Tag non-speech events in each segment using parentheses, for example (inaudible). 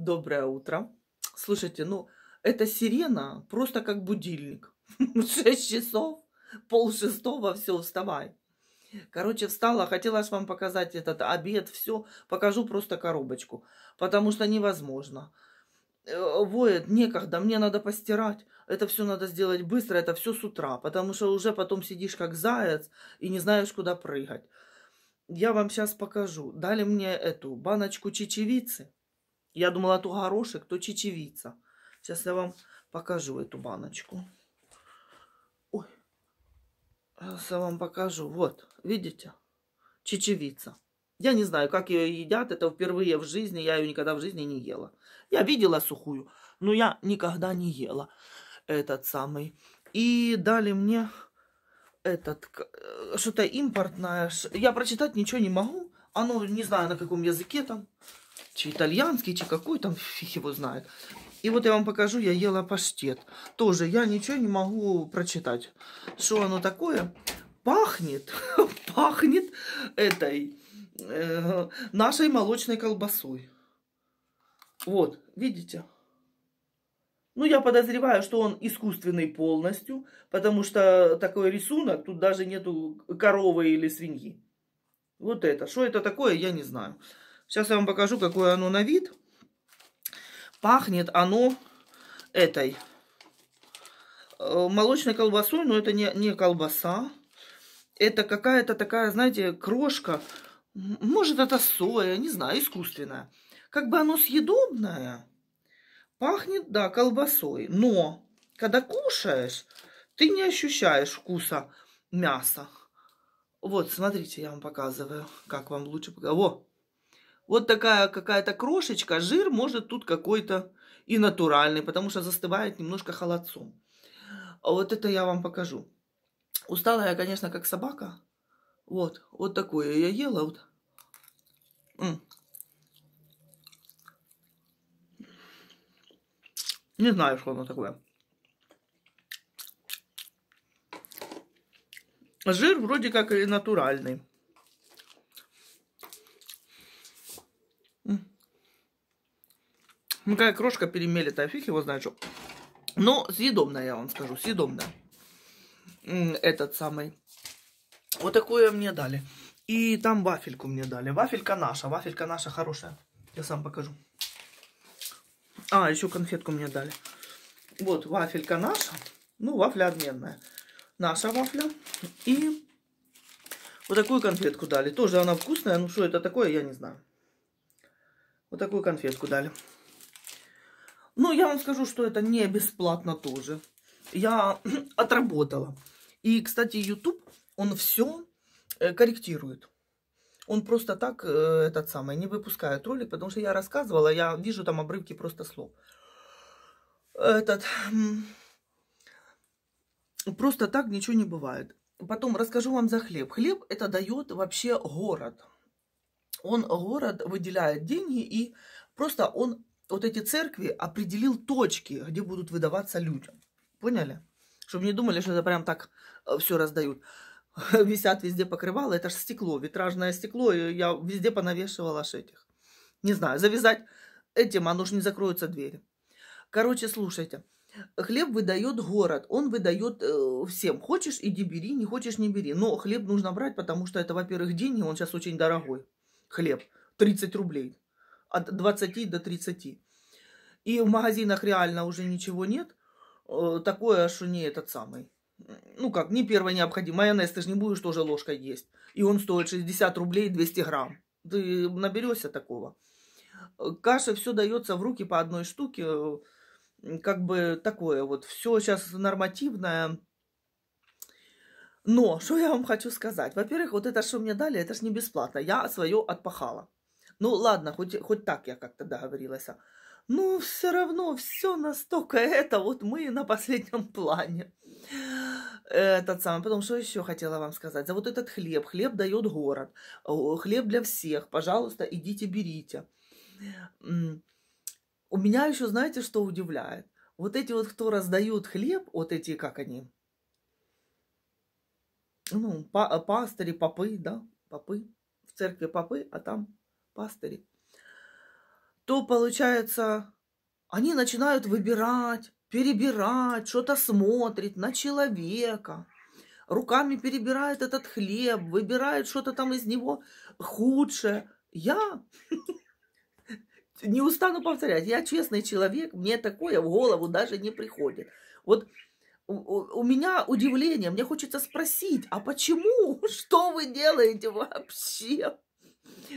Доброе утро. Слушайте, ну, эта сирена просто как будильник. (laughs) Шесть часов, пол шестого, все, вставай. Короче, встала, хотела же вам показать этот обед, все. Покажу просто коробочку, потому что невозможно. Э, воет, некогда, мне надо постирать. Это все надо сделать быстро, это все с утра, потому что уже потом сидишь как заяц и не знаешь, куда прыгать. Я вам сейчас покажу. Дали мне эту баночку чечевицы я думала, то горошек, то чечевица. Сейчас я вам покажу эту баночку. Ой. Сейчас я вам покажу. Вот, видите? Чечевица. Я не знаю, как ее едят. Это впервые в жизни. Я ее никогда в жизни не ела. Я видела сухую, но я никогда не ела этот самый. И дали мне этот, э, что-то импортное. Я прочитать ничего не могу. Оно, не знаю, на каком языке там. Чи итальянский, чи какой там, (laughs) фиг его знает. И вот я вам покажу, я ела паштет. Тоже я ничего не могу прочитать. Что оно такое? Пахнет, (laughs) пахнет этой э, нашей молочной колбасой. Вот, видите? Ну, я подозреваю, что он искусственный полностью, потому что такой рисунок, тут даже нету коровы или свиньи. Вот это. Что это такое, я не знаю. Сейчас я вам покажу, какое оно на вид. Пахнет оно этой э, молочной колбасой, но это не, не колбаса. Это какая-то такая, знаете, крошка. Может, это соя, не знаю, искусственная. Как бы оно съедобное, пахнет, да, колбасой. Но, когда кушаешь, ты не ощущаешь вкуса мяса. Вот, смотрите, я вам показываю, как вам лучше... Во, вот такая какая-то крошечка, жир может тут какой-то и натуральный, потому что застывает немножко холодцом. Вот это я вам покажу. Устала я, конечно, как собака. Вот, вот такое я ела. Вот. Не знаю, что оно такое. Жир вроде как и натуральный. Ну, какая крошка перемелит, а фиг его знает, что. Но ну, съедобная, я вам скажу, съедобная. Этот самый. Вот такое мне дали. И там вафельку мне дали. Вафелька наша, вафелька наша хорошая. Я сам покажу. А, еще конфетку мне дали. Вот вафелька наша. Ну, вафля обменная. Наша вафля. И вот такую конфетку дали. Тоже она вкусная. Ну, что это такое, я не знаю. Вот такую конфетку дали. Ну я вам скажу, что это не бесплатно тоже. Я (clears throat) отработала. И, кстати, YouTube, он все э, корректирует. Он просто так, э, этот самый, не выпускает ролик, потому что я рассказывала, я вижу там обрывки просто слов. Этот... Просто так ничего не бывает. Потом расскажу вам за хлеб. Хлеб это дает вообще город. Он город выделяет деньги и просто он вот эти церкви определил точки, где будут выдаваться людям. Поняли? Чтобы не думали, что это прям так э, все раздают. (laughs) Висят везде покрывало, это же стекло, витражное стекло, я везде понавешивала аж этих. Не знаю, завязать этим, оно же не закроются двери. Короче, слушайте. Хлеб выдает город, он выдает э, всем. Хочешь, иди бери, не хочешь, не бери. Но хлеб нужно брать, потому что это, во-первых, деньги, он сейчас очень дорогой. Хлеб. 30 рублей от 20 до 30. И в магазинах реально уже ничего нет. Э, такое, что не этот самый. Ну как, не первое необходимое Майонез ты же не будешь тоже ложкой есть. И он стоит 60 рублей 200 грамм. Ты наберешься такого. Каша все дается в руки по одной штуке. Как бы такое вот. Все сейчас нормативное. Но, что я вам хочу сказать. Во-первых, вот это, что мне дали, это ж не бесплатно. Я свое отпахала. Ну ладно, хоть, хоть так я как-то договорилась. Ну все равно все настолько это, вот мы на последнем (laughs) плане. Этот самый, потом что еще хотела вам сказать? За вот этот хлеб, хлеб дает город, хлеб для всех, пожалуйста, идите, берите. У меня еще, знаете, что удивляет? Вот эти вот, кто раздают хлеб, вот эти, как они, ну, па пастыри, попы, да, попы, в церкви попы, а там пастыри, то получается, они начинают выбирать, перебирать, что-то смотрит на человека, руками перебирает этот хлеб, выбирает что-то там из него худшее. Я (laughs) не устану повторять, я честный человек, мне такое в голову даже не приходит. Вот у, у меня удивление, мне хочется спросить, а почему? (laughs) Что вы делаете вообще?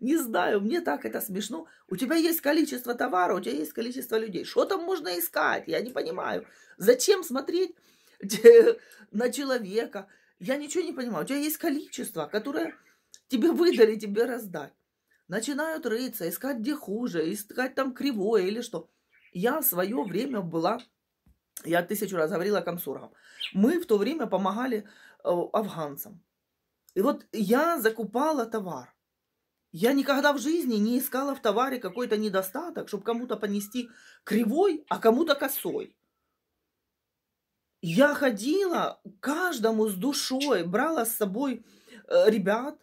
Не знаю, мне так это смешно. У тебя есть количество товара, у тебя есть количество людей. Что там можно искать? Я не понимаю. Зачем смотреть (laughs) на человека? Я ничего не понимаю. У тебя есть количество, которое тебе выдали, тебе раздать. Начинают рыться, искать где хуже, искать там кривое или что. Я в свое время была, я тысячу раз говорила комсоргам, мы в то время помогали э, афганцам. И вот я закупала товар. Я никогда в жизни не искала в товаре какой-то недостаток, чтобы кому-то понести кривой, а кому-то косой. Я ходила каждому с душой, брала с собой э, ребят,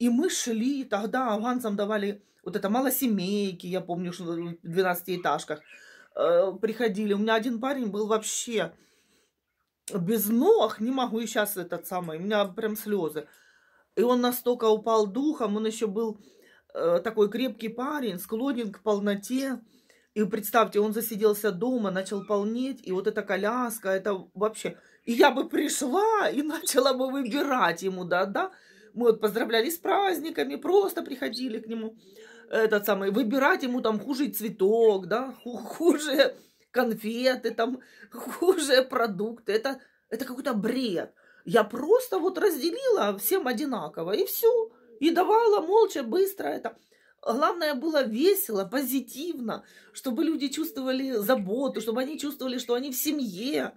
и мы шли, тогда афганцам давали вот это малосемейки, я помню, что в 12-этажках э, приходили. У меня один парень был вообще без ног, не могу и сейчас этот самый, у меня прям слезы. И он настолько упал духом, он еще был э, такой крепкий парень, склонен к полноте. И представьте, он засиделся дома, начал полнеть, и вот эта коляска, это вообще... И я бы пришла и начала бы выбирать ему, да-да. Мы вот поздравляли с праздниками, просто приходили к нему этот самый, выбирать ему там хуже цветок, да, хуже конфеты, там (laughs) хуже продукты. Это, это какой-то бред. Я просто вот разделила всем одинаково, и все. И давала молча, быстро это. Главное было весело, позитивно, чтобы люди чувствовали заботу, чтобы они чувствовали, что они в семье.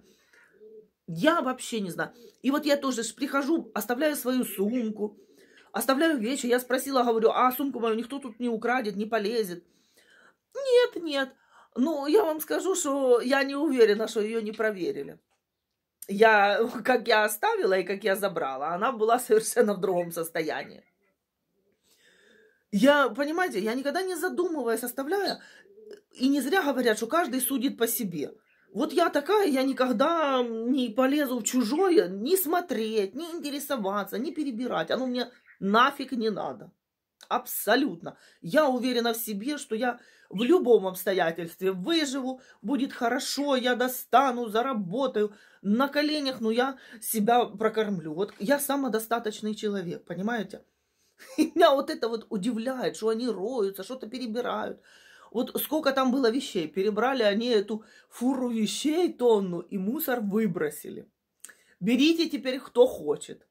Я вообще не знаю. И вот я тоже прихожу, оставляю свою сумку, оставляю вещи. Я спросила, говорю, а сумку мою никто тут не украдет, не полезет. Нет, нет. Ну, я вам скажу, что я не уверена, что ее не проверили я, (laughs) как я оставила и как я забрала, она была (laughs) совершенно в другом состоянии. Я, понимаете, я никогда не задумываясь оставляю, э, и не зря говорят, что каждый судит по себе. Вот я такая, я никогда не полезу в чужое, не смотреть, не интересоваться, не перебирать. Оно мне нафиг не надо. Абсолютно. Я уверена в себе, что я в любом обстоятельстве выживу, будет хорошо, я достану, заработаю на коленях, но я себя прокормлю. Вот я самодостаточный человек, понимаете? (laughs) И меня вот это вот удивляет, что они роются, что-то перебирают. Вот сколько там было вещей. Перебрали они эту фуру вещей, тонну, и мусор выбросили. Берите теперь кто хочет.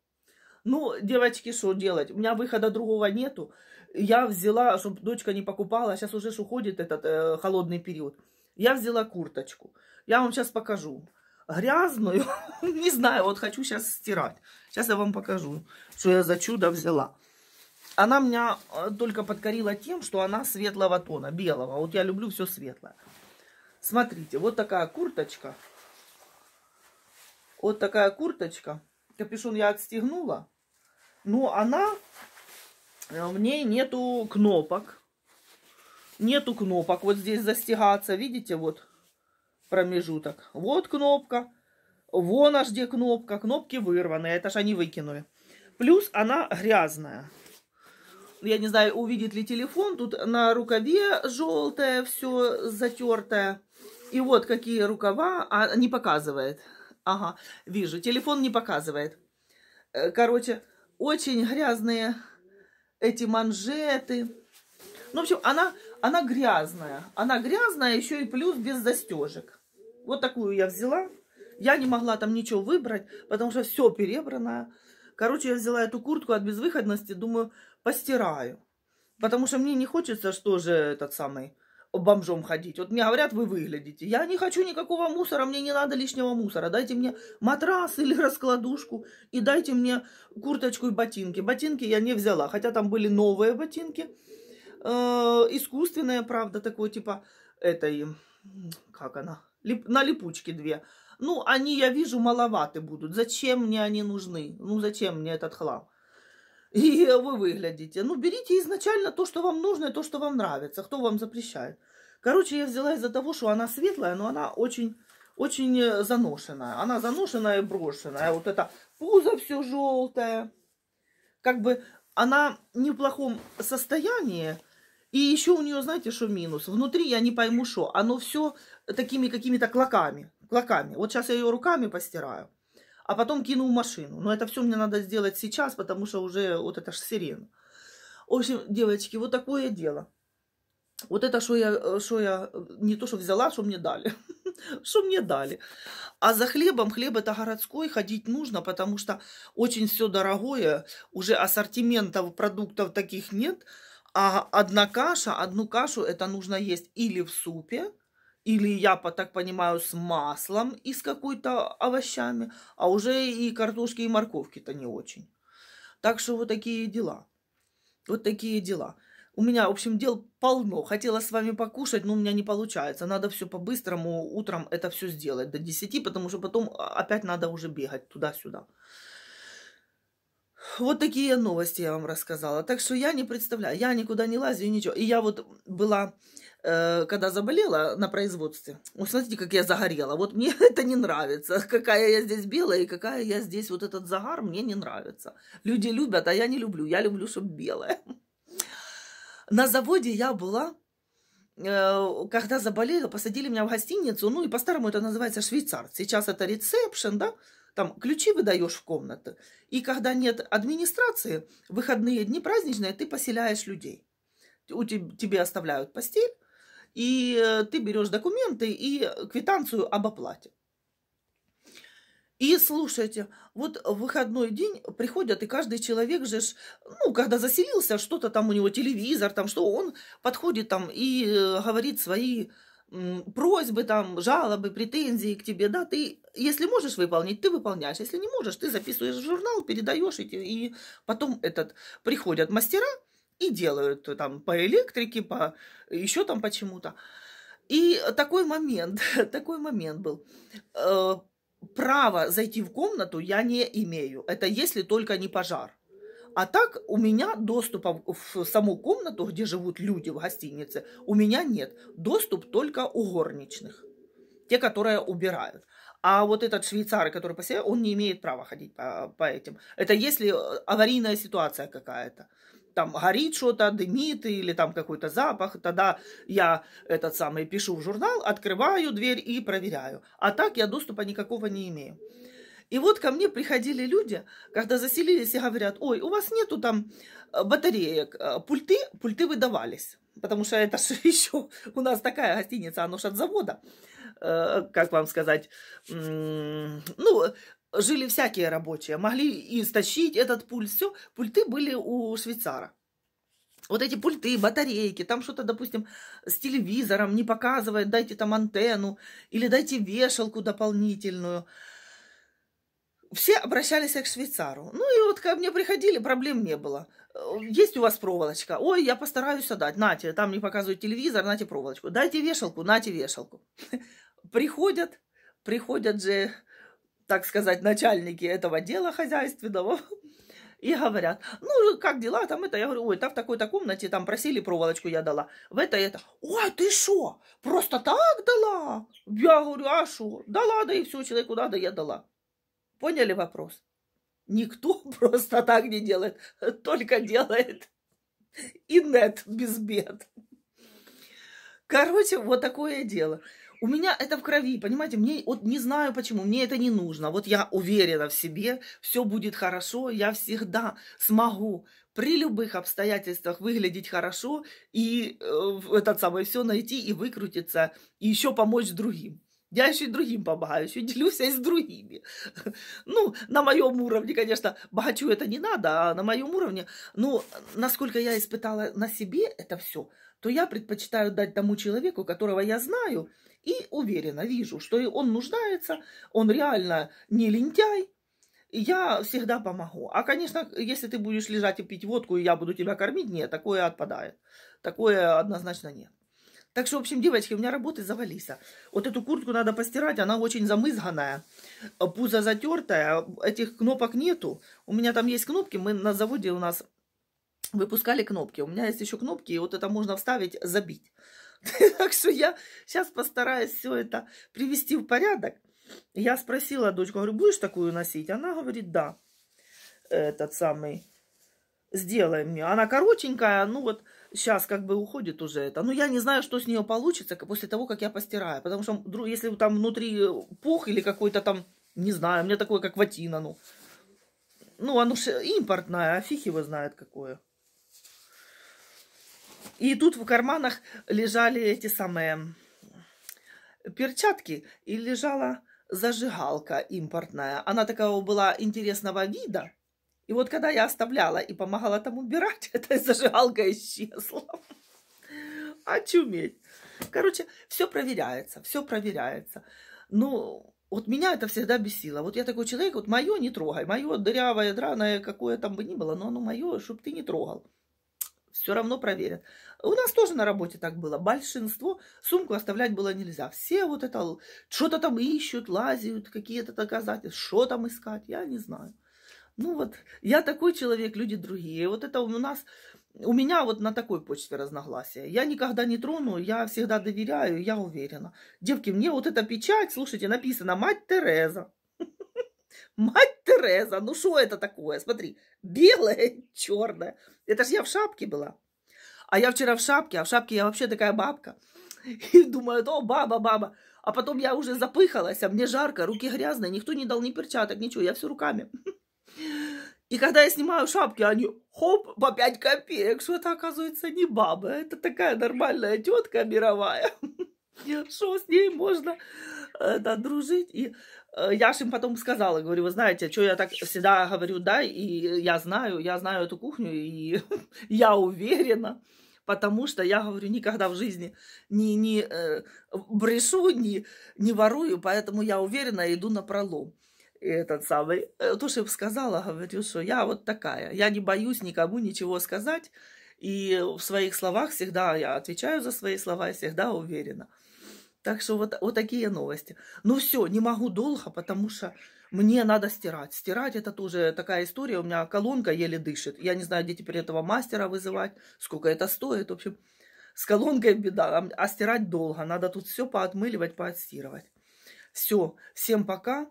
Ну, девочки, что делать? У меня выхода другого нету. Я взяла, чтобы дочка не покупала, а сейчас уже уходит этот э, холодный период. Я взяла курточку. Я вам сейчас покажу. Грязную, (laughs) не знаю, вот хочу сейчас стирать. Сейчас я вам покажу, что я за чудо взяла. Она меня э, только подкорила тем, что она светлого тона, белого. Вот я люблю все светлое. Смотрите, вот такая курточка. Вот такая курточка. Капюшон я отстегнула. Но ну, она, э, в ней нету кнопок. Нету кнопок. Вот здесь застигаться, видите, вот промежуток. Вот кнопка. Вон аж где кнопка. Кнопки вырваны. Это ж они выкинули. Плюс она грязная. Я не знаю, увидит ли телефон. Тут на рукаве желтое все затертое. И вот какие рукава. А, не показывает. Ага, вижу. Телефон не показывает. Э, короче, очень грязные эти манжеты. Ну, в общем, она, она грязная. Она грязная, еще и плюс без застежек. Вот такую я взяла. Я не могла там ничего выбрать, потому что все перебрано. Короче, я взяла эту куртку от безвыходности, думаю, постираю. Потому что мне не хочется, что же этот самый бомжом ходить. Вот мне говорят, вы выглядите. Я не хочу никакого мусора, мне не надо лишнего мусора. Дайте мне матрас или (laughs) раскладушку и дайте мне курточку и ботинки. Ботинки я не взяла, хотя там были новые ботинки. Э, искусственные, правда, такой типа этой, как она, на липучке две. Ну, они, я вижу, маловаты будут. Зачем мне они нужны? Ну, зачем мне этот хлам? и вы выглядите. Ну, берите изначально то, что вам нужно, и то, что вам нравится. Кто вам запрещает? Короче, я взяла из-за того, что она светлая, но она очень, очень э, заношенная. Она заношенная и брошенная. Вот это пузо все желтое. Как бы она не в плохом состоянии. И еще у нее, знаете, что минус? Внутри я не пойму, что. Оно все такими какими-то клоками. Клоками. Вот сейчас я ее руками постираю а потом кинул машину. Но это все мне надо сделать сейчас, потому что уже вот это ж сирена. В общем, девочки, вот такое дело. Вот это, что я, что я не то, что взяла, что мне дали. (laughs) Что мне дали. А за хлебом, хлеб это городской, ходить нужно, потому что очень все дорогое, уже ассортиментов продуктов таких нет. А одна каша, одну кашу это нужно есть или в супе, или я так понимаю с маслом и с какой-то овощами, а уже и картошки и морковки-то не очень. Так что вот такие дела. Вот такие дела. У меня, в общем, дел полно. Хотела с вами покушать, но у меня не получается. Надо все по-быстрому утром это все сделать до 10, потому что потом а, опять надо уже бегать туда-сюда. Вот такие новости я вам рассказала. Так что я не представляю, я никуда не лазю ничего. И я вот была, э, когда заболела на производстве, вот смотрите, как я загорела. Вот мне (laughs) это не нравится. Какая я здесь белая и какая я здесь вот этот загар, мне не нравится. Люди любят, а я не люблю. Я люблю, чтобы белая. На заводе я была, э, когда заболела, посадили меня в гостиницу. Ну и по-старому это называется швейцар. Сейчас это ресепшн, да? там ключи выдаешь в комнаты, и когда нет администрации, выходные дни праздничные, ты поселяешь людей. У тебе оставляют постель, и э, ты берешь документы и квитанцию об оплате. И слушайте, вот в выходной день приходят, и каждый человек же, ну, когда заселился, что-то там у него телевизор, там что, он подходит там и э, говорит свои просьбы, там, жалобы, претензии к тебе, да, ты, если можешь выполнить, ты выполняешь, если не можешь, ты записываешь в журнал, передаешь, эти и потом этот, приходят мастера и делают там по электрике, по еще там почему-то. И такой момент, (laughs) такой момент был. Э, право зайти в комнату я не имею. Это если только не пожар. А так у меня доступа в саму комнату, где живут люди в гостинице, у меня нет. Доступ только у горничных, те, которые убирают. А вот этот швейцар, который посеял, он не имеет права ходить по, по этим. Это если э, аварийная ситуация какая-то там горит что-то, дымит или там какой-то запах, тогда я этот самый пишу в журнал, открываю дверь и проверяю. А так я доступа никакого не имею. И вот ко мне приходили люди, когда заселились и говорят, ой, у вас нету там э, батареек, э, пульты, пульты выдавались. Потому что это же (laughs) еще у нас такая гостиница, оно же от завода, э, как вам сказать, ну, жили всякие рабочие, могли истощить этот пульт, все, пульты были у швейцара. Вот эти пульты, батарейки, там что-то, допустим, с телевизором не показывает, дайте там антенну или дайте вешалку дополнительную – все обращались к швейцару. Ну и вот ко мне приходили, проблем не было. Э, есть у вас проволочка? Ой, я постараюсь отдать. Нате, там не показывают телевизор, нате проволочку. Дайте вешалку, нате вешалку. (laughs) Приходят, приходят же, так сказать, начальники этого дела хозяйственного (laughs) и говорят, ну, как дела, там это, я говорю, ой, там в такой-то комнате, там просили проволочку, я дала, в это, это, ой, ты что, просто так дала? Я говорю, а что, дала, да и все, человеку надо, я дала. Поняли вопрос? Никто (laughs) просто так не делает, только делает и нет без бед. Короче, вот такое дело. У меня это в крови, понимаете? Мне вот не знаю почему, мне это не нужно. Вот я уверена в себе, все будет хорошо, я всегда смогу при любых обстоятельствах выглядеть хорошо и э, этот самый все найти и выкрутиться и еще помочь другим. Я еще и другим помогаю, еще делюсь и с другими. (laughs) Ну, на моем уровне, конечно, богачу это не надо, а на моем уровне, ну, насколько я испытала на себе это все, то я предпочитаю дать тому человеку, которого я знаю и уверенно вижу, что и он нуждается, он реально не лентяй, я всегда помогу. А, конечно, если ты будешь лежать и пить водку, и я буду тебя кормить, нет, такое отпадает. Такое однозначно нет. Так что, в общем, девочки, у меня работы завались. Вот эту куртку надо постирать, она очень замызганная, пузо затертая, этих кнопок нету. У меня там есть кнопки, мы на заводе у нас выпускали кнопки. У меня есть еще кнопки, и вот это можно вставить, забить. (laughs) Так что я сейчас постараюсь все это привести в порядок. Я спросила дочку, говорю, будешь такую носить? Она говорит, да, этот самый, сделай мне. Она коротенькая, ну вот сейчас как бы уходит уже это. Но ну, я не знаю, что с нее получится после того, как я постираю. Потому что если там внутри э, пух или какой-то там, не знаю, у меня такое, как ватина, ну. Ну, оно же импортное, а фиг его знает какое. И тут в карманах лежали эти самые перчатки. И лежала зажигалка импортная. Она такого была интересного вида. И вот когда я оставляла и помогала там убирать, (laughs) эта зажигалка исчезла. Очуметь. Короче, все проверяется, все проверяется. Ну, вот меня это всегда бесило. Вот я такой человек, вот мое не трогай, мое дырявое, драное, какое там бы ни было, но оно мое, чтобы ты не трогал. Все равно проверят. У нас тоже на работе так было. Большинство сумку оставлять было нельзя. Все вот это, что-то там ищут, лазят, какие-то доказательства. Что там искать, я не знаю. Ну вот, я такой человек, люди другие. Вот это у нас, у меня вот на такой почте разногласия. Я никогда не трону, я всегда доверяю, я уверена. Девки, мне вот эта печать, слушайте, написано «Мать Тереза». (laughs) Мать Тереза, ну что это такое? Смотри, белое, черное. Это ж я в шапке была. А я вчера в шапке, а в шапке я вообще такая бабка. И думаю, о, баба, баба. А потом я уже запыхалась, а мне жарко, руки грязные, никто не дал ни перчаток, ничего, я все руками. (laughs) И когда я снимаю шапки, они хоп, по 5 копеек, что это оказывается не баба, это такая нормальная тетка мировая. (laughs) Что с ней можно да, э, дружить? И э, я же им потом сказала, говорю, вы знаете, что я так всегда говорю, да, и я знаю, я знаю эту кухню, и (laughs) я уверена, потому что я, говорю, никогда в жизни не, не э, брешу, не, не ворую, поэтому я уверена иду на пролом. И этот самый э, Тушев сказала, говорю, что я вот такая. Я не боюсь никому ничего сказать. И в своих словах всегда я отвечаю за свои слова всегда уверена. Так что вот, вот такие новости. Ну все, не могу долго, потому что мне надо стирать. Стирать это тоже такая история. У меня колонка еле дышит. Я не знаю, где теперь этого мастера вызывать, сколько это стоит. В общем, с колонкой беда, а стирать долго. Надо тут все поотмыливать, поотстирывать. Все, всем пока.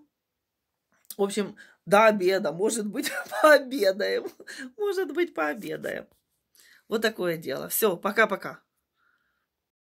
В общем, до обеда, может быть, (laughs) пообедаем. Может быть, пообедаем. Вот такое дело. Все, пока-пока.